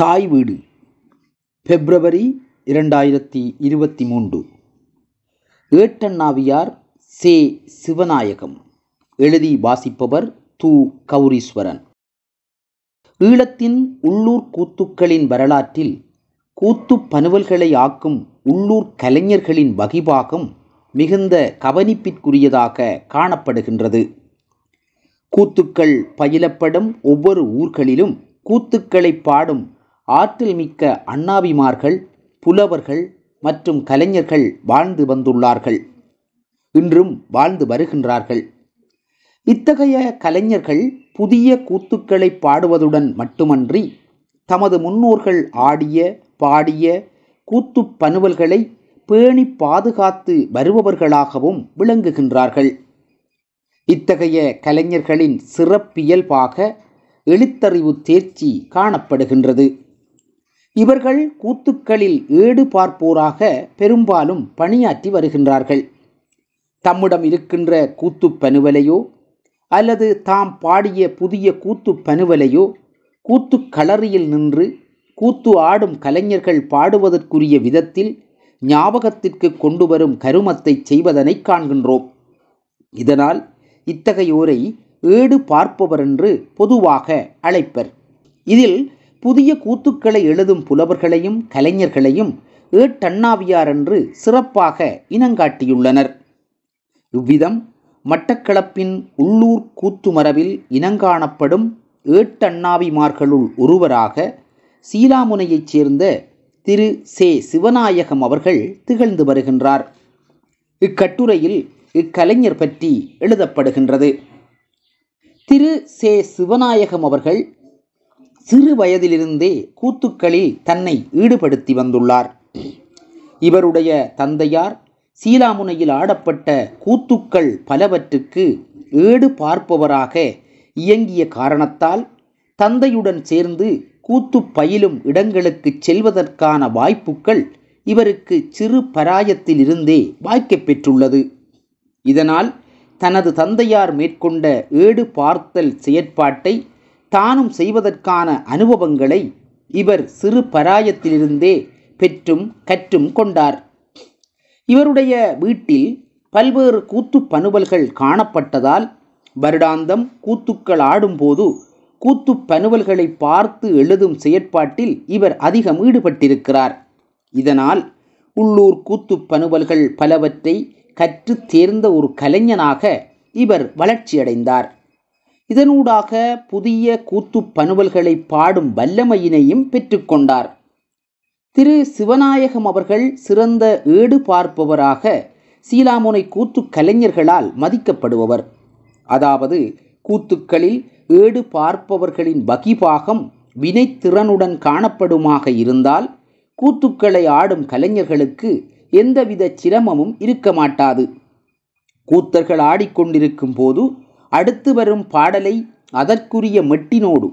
தாய் வீடு பிப்ரவரி இரண்டாயிரத்தி இருபத்தி மூன்று ஏட்டண்ணாவியார் சே சிவநாயகம் எழுதி வாசிப்பவர் து கௌரீஸ்வரன் ஈழத்தின் உள்ளூர் கூத்துக்களின் வரலாற்றில் கூத்து பனுவல்களை ஆக்கும் உள்ளூர் கலைஞர்களின் வகிபாகம் மிகுந்த கவனிப்பிற்குரியதாக காணப்படுகின்றது கூத்துக்கள் பயிலப்படும் ஒவ்வொரு ஊர்களிலும் கூத்துக்களை பாடும் ஆற்றல் மிக்க அண்ணாபிமார்கள் புலவர்கள் மற்றும் கலைஞர்கள் வாழ்ந்து வந்துள்ளார்கள் இன்றும் வாழ்ந்து வருகின்றார்கள் இத்தகைய கலைஞர்கள் புதிய கூத்துக்களை பாடுவதுடன் மட்டுமன்றி தமது முன்னோர்கள் ஆடிய பாடிய கூத்து பணுவல்களை பேணி பாதுகாத்து வருபவர்களாகவும் விளங்குகின்றார்கள் இத்தகைய கலைஞர்களின் சிறப்பியல்பாக எழுத்தறிவு தேர்ச்சி காணப்படுகின்றது இவர்கள் கூத்துக்களில் ஏடு பார்ப்போராக பெரும்பாலும் பணியாற்றி வருகின்றார்கள் தம்மிடம் இருக்கின்ற கூத்து பனுவலையோ அல்லது தாம் பாடிய புதிய கூத்து பனுவலையோ கூத்து களறியில் நின்று கூத்து ஆடும் கலைஞர்கள் பாடுவதற்குரிய விதத்தில் ஞாபகத்திற்கு கொண்டு வரும் கருமத்தை செய்வதனை காண்கின்றோம் இதனால் இத்தகையோரை ஏடு பார்ப்பவர் என்று பொதுவாக அழைப்பர் இதில் புதிய கூத்துக்களை எழுதும் புலவர்களையும் கலைஞர்களையும் ஏட்டண்ணாவியார் என்று சிறப்பாக இனங்காட்டியுள்ளனர் இவ்விதம் மட்டக்களப்பின் உள்ளூர் கூத்து மரபில் இனங்காணப்படும் ஏட்டண்ணாவிமார்களுள் ஒருவராக சீலாமுனையைச் சேர்ந்த திரு சே சிவநாயகம் அவர்கள் திகழ்ந்து வருகின்றார் இக்கட்டுரையில் இக்கலைஞர் பற்றி எழுதப்படுகின்றது திரு சே சிவநாயகம் அவர்கள் சிறு வயதிலிருந்தே கூத்துக்களில் தன்னை ஈடுபடுத்தி வந்துள்ளார் இவருடைய தந்தையார் சீலாமுனையில் ஆடப்பட்ட கூத்துக்கள் பலவற்றுக்கு ஏடு பார்ப்பவராக இயங்கிய காரணத்தால் தந்தையுடன் சேர்ந்து கூத்து பயிலும் இடங்களுக்கு செல்வதற்கான வாய்ப்புகள் இவருக்கு சிறு பராயத்திலிருந்தே பெற்றுள்ளது இதனால் தனது தந்தையார் மேற்கொண்ட ஏடு பார்த்தல் செயற்பாட்டை தானும் செய்வதற்கான அனுபவங்களை இவர் சிறு பராயத்திலிருந்தே பெற்றும் கற்றும் கொண்டார் இவருடைய வீட்டில் பல்வேறு கூத்து பனுவல்கள் காணப்பட்டதால் வருடாந்தம் கூத்துக்கள் ஆடும்போது கூத்து பனுவல்களை பார்த்து எழுதும் செயற்பாட்டில் இவர் அதிகம் ஈடுபட்டிருக்கிறார் இதனால் உள்ளூர் கூத்து பனுவல்கள் பலவற்றை கற்று தேர்ந்த ஒரு கலைஞனாக இவர் வளர்ச்சியடைந்தார் இதனூடாக புதிய கூத்து பணுவல்களை பாடும் வல்லமையினையும் பெற்றுக்கொண்டார் திரு சிவநாயகம் அவர்கள் சிறந்த ஏடு பார்ப்பவராக சீலாமுனை கூத்து கலைஞர்களால் மதிக்கப்படுபவர் அதாவது கூத்துக்களில் ஏடு பார்ப்பவர்களின் வகிபாகம் வினைத்திறனுடன் காணப்படுமாக இருந்தால் கூத்துக்களை ஆடும் கலைஞர்களுக்கு எந்தவித சிரமமும் இருக்க மாட்டாது கூத்தர்கள் ஆடிக்கொண்டிருக்கும் போது அடுத்து வரும் பாடலை அதற்குரிய மெட்டினோடு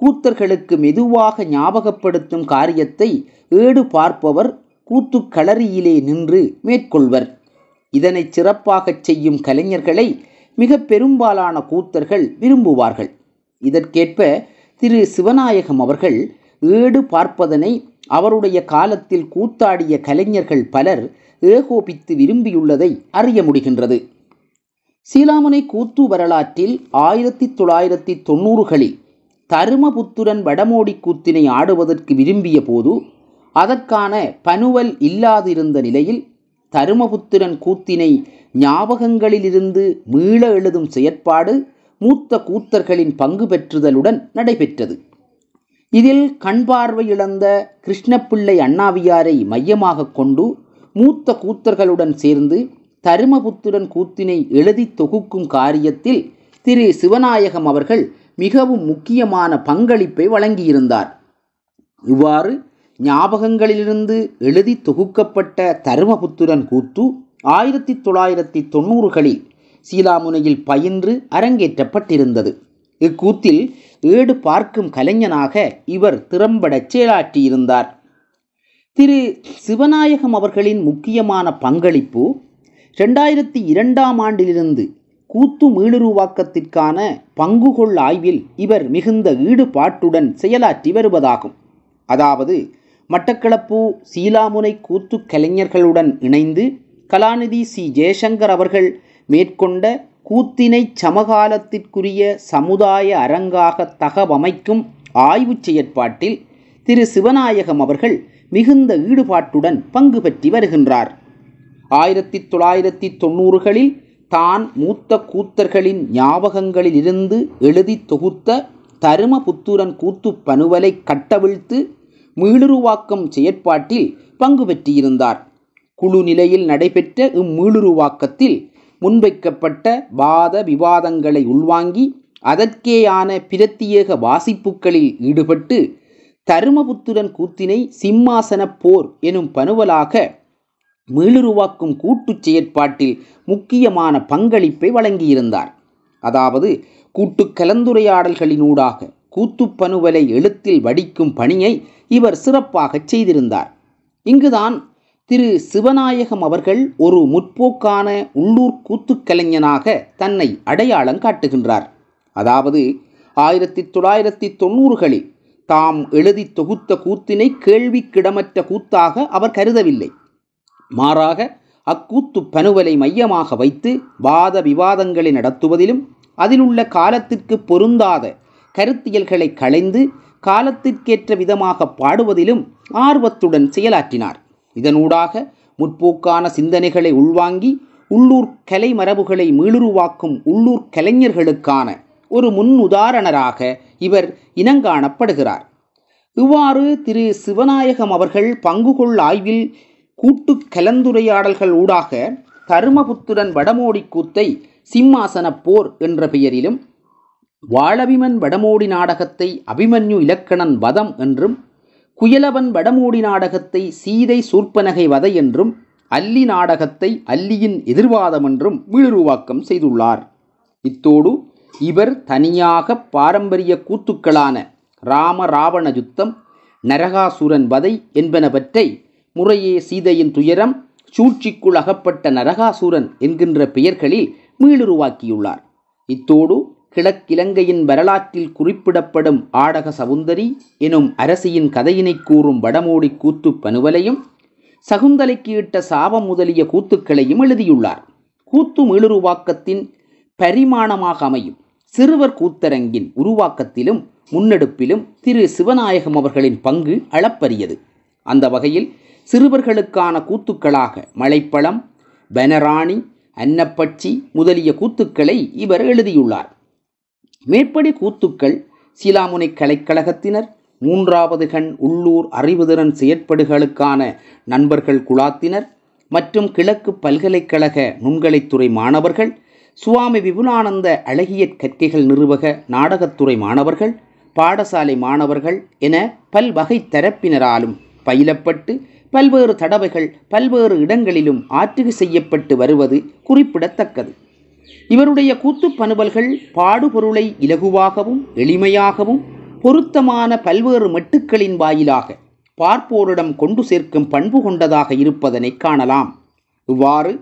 கூத்தர்களுக்கு மெதுவாக ஞாபகப்படுத்தும் காரியத்தை ஏடு பார்ப்பவர் கூத்துக்களரியிலே நின்று மேற்கொள்வர் இதனை சிறப்பாகச் செய்யும் கலைஞர்களை மிக பெரும்பாலான கூத்தர்கள் விரும்புவார்கள் இதற்கேற்ப திரு சிவநாயகம் அவர்கள் ஏடு பார்ப்பதனை அவருடைய காலத்தில் கூத்தாடிய கலைஞர்கள் பலர் ஏகோபித்து விரும்பியுள்ளதை அறிய முடிகின்றது சீலாமனை கூத்து வரலாற்றில் ஆயிரத்தி தொள்ளாயிரத்தி தொண்ணூறுகளில் தருமபுத்துரன் வடமோடி கூத்தினை ஆடுவதற்கு விரும்பிய போது அதற்கான பனுவல் இல்லாதிருந்த நிலையில் தருமபுத்திரன் கூத்தினை ஞாபகங்களிலிருந்து மீள எழுதும் செயற்பாடு மூத்த கூத்தர்களின் பங்கு பெற்றுதலுடன் நடைபெற்றது இதில் கண்பார்வை இழந்த கிருஷ்ணப்பிள்ளை அண்ணாவியாரை மையமாக கொண்டு மூத்த கூத்தர்களுடன் சேர்ந்து தருமபுத்திரன் கூத்தினை எழுதி தொகுக்கும் காரியத்தில் திரு சிவநாயகம் அவர்கள் மிகவும் முக்கியமான பங்களிப்பை வழங்கியிருந்தார் இவ்வாறு ஞாபகங்களிலிருந்து எழுதி தொகுக்கப்பட்ட தருமபுத்திரன் கூத்து ஆயிரத்தி தொள்ளாயிரத்தி தொண்ணூறுகளில் சீலாமுனையில் பயின்று அரங்கேற்றப்பட்டிருந்தது இக்கூத்தில் ஏடு பார்க்கும் கலைஞனாக இவர் திறம்படச் செயலாற்றியிருந்தார் திரு சிவநாயகம் அவர்களின் முக்கியமான பங்களிப்பு ரெண்டாயிரத்தி இரண்டாம் ஆண்டிலிருந்து கூத்து மீளுருவாக்கத்திற்கான பங்குகொள் ஆய்வில் இவர் மிகுந்த ஈடுபாட்டுடன் செயலாற்றி வருவதாகும் அதாவது மட்டக்களப்பு சீலாமுனை கூத்து கலைஞர்களுடன் இணைந்து கலாநிதி சி ஜெயசங்கர் அவர்கள் மேற்கொண்ட கூத்தினை சமகாலத்திற்குரிய சமுதாய அரங்காக தகவமைக்கும் ஆய்வு செயற்பாட்டில் திரு சிவநாயகம் அவர்கள் மிகுந்த ஈடுபாட்டுடன் பங்கு பெற்றி வருகின்றார் ஆயிரத்தி தொள்ளாயிரத்தி தொண்ணூறுகளில் தான் மூத்த கூத்தர்களின் ஞாபகங்களில் இருந்து எழுதி தொகுத்த தருமபுத்துரன் கூத்து பனுவலை கட்டவிழ்த்து மீளுருவாக்கம் செயற்பாட்டில் பங்கு பெற்றிருந்தார் குழு நிலையில் நடைபெற்ற இம்மீளுருவாக்கத்தில் முன்வைக்கப்பட்ட வாத விவாதங்களை உள்வாங்கி அதற்கேயான பிரத்தியேக வாசிப்புகளில் ஈடுபட்டு தருமபுத்துரன் கூத்தினை சிம்மாசன போர் எனும் பனுவலாக மீளுருவாக்கும் கூட்டுச் செயற்பாட்டில் முக்கியமான பங்களிப்பை வழங்கியிருந்தார் அதாவது கூட்டு கலந்துரையாடல்களினூடாக கூத்துப்பனுவலை எழுத்தில் வடிக்கும் பணியை இவர் சிறப்பாக செய்திருந்தார் இங்குதான் திரு சிவநாயகம் அவர்கள் ஒரு முற்போக்கான உள்ளூர் கூத்துக்கலைஞனாக தன்னை அடையாளம் காட்டுகின்றார் அதாவது ஆயிரத்தி தொள்ளாயிரத்தி தொண்ணூறுகளில் தாம் எழுதி தொகுத்த கூத்தினை கேள்விக்கிடமற்ற கூத்தாக அவர் கருதவில்லை மாறாக அக்கூத்து பனுவலை மையமாக வைத்து வாத விவாதங்களை நடத்துவதிலும் அதிலுள்ள காலத்திற்கு பொருந்தாத கருத்தியல்களை களைந்து காலத்திற்கேற்ற விதமாக பாடுவதிலும் ஆர்வத்துடன் செயலாற்றினார் இதனூடாக முற்போக்கான சிந்தனைகளை உள்வாங்கி உள்ளூர் கலை மரபுகளை மீளுருவாக்கும் உள்ளூர் கலைஞர்களுக்கான ஒரு முன் உதாரணராக இவர் இனங்காணப்படுகிறார் இவ்வாறு திரு சிவநாயகம் அவர்கள் பங்குகொள் ஆய்வில் கூட்டு கலந்துரையாடல்கள் ஊடாக தருமபுத்திரன் வடமோடி கூத்தை சிம்மாசன போர் என்ற பெயரிலும் வாழவிமன் வடமோடி நாடகத்தை அபிமன்யு இலக்கணன் வதம் என்றும் குயலவன் வடமோடி நாடகத்தை சீதை சூர்பனகை வதை என்றும் அல்லி நாடகத்தை அல்லியின் எதிர்வாதம் என்றும் மீளுருவாக்கம் செய்துள்ளார் இத்தோடு இவர் தனியாக பாரம்பரிய கூத்துக்களான ராம ராவண யுத்தம் நரகாசுரன் வதை என்பனவற்றை முறையே சீதையின் துயரம் சூழ்ச்சிக்குள் அகப்பட்ட நரகாசூரன் என்கின்ற பெயர்களில் மீளுருவாக்கியுள்ளார் இத்தோடு கிழக்கிலங்கையின் வரலாற்றில் குறிப்பிடப்படும் ஆடக சவுந்தரி எனும் அரசியின் கதையினை கூறும் வடமோடி கூத்து பனுவலையும் சகுந்தலைக்கு இட்ட சாபம் முதலிய கூத்துக்களையும் எழுதியுள்ளார் கூத்து மீளுருவாக்கத்தின் பரிமாணமாக அமையும் சிறுவர் கூத்தரங்கின் உருவாக்கத்திலும் முன்னெடுப்பிலும் திரு சிவநாயகம் அவர்களின் பங்கு அளப்பரியது அந்த வகையில் சிறுவர்களுக்கான கூத்துக்களாக மலைப்பழம் பெனராணி அன்னப்பட்சி முதலிய கூத்துக்களை இவர் எழுதியுள்ளார் மேற்படி கூத்துக்கள் சீலாமுனை கலைக்கழகத்தினர் மூன்றாவது கண் உள்ளூர் அறிவுதிறன் செயற்படுகளுக்கான நண்பர்கள் குழாத்தினர் மற்றும் கிழக்கு பல்கலைக்கழக நுண்கலைத்துறை மாணவர்கள் சுவாமி விபுலானந்த அழகிய கற்கைகள் நிறுவக நாடகத்துறை மாணவர்கள் பாடசாலை மாணவர்கள் என பல்வகை தரப்பினராலும் பயிலப்பட்டு பல்வேறு தடவைகள் பல்வேறு இடங்களிலும் ஆற்றுகை செய்யப்பட்டு வருவது குறிப்பிடத்தக்கது இவருடைய கூத்துப்பனுவல்கள் பாடுபொருளை இலகுவாகவும் எளிமையாகவும் பொருத்தமான பல்வேறு மெட்டுக்களின் வாயிலாக பார்ப்போரிடம் கொண்டு சேர்க்கும் பண்பு கொண்டதாக இருப்பதனை காணலாம் இவ்வாறு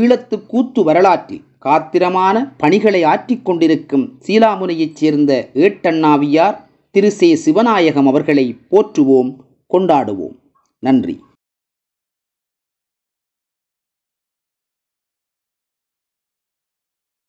ஈழத்து கூத்து வரலாற்றில் காத்திரமான பணிகளை ஆற்றிக் கொண்டிருக்கும் சீலாமுனையைச் சேர்ந்த ஏட்டண்ணாவியார் திரு சே சிவநாயகம் அவர்களை போற்றுவோம் கொண்டாடுவோம் நன்றி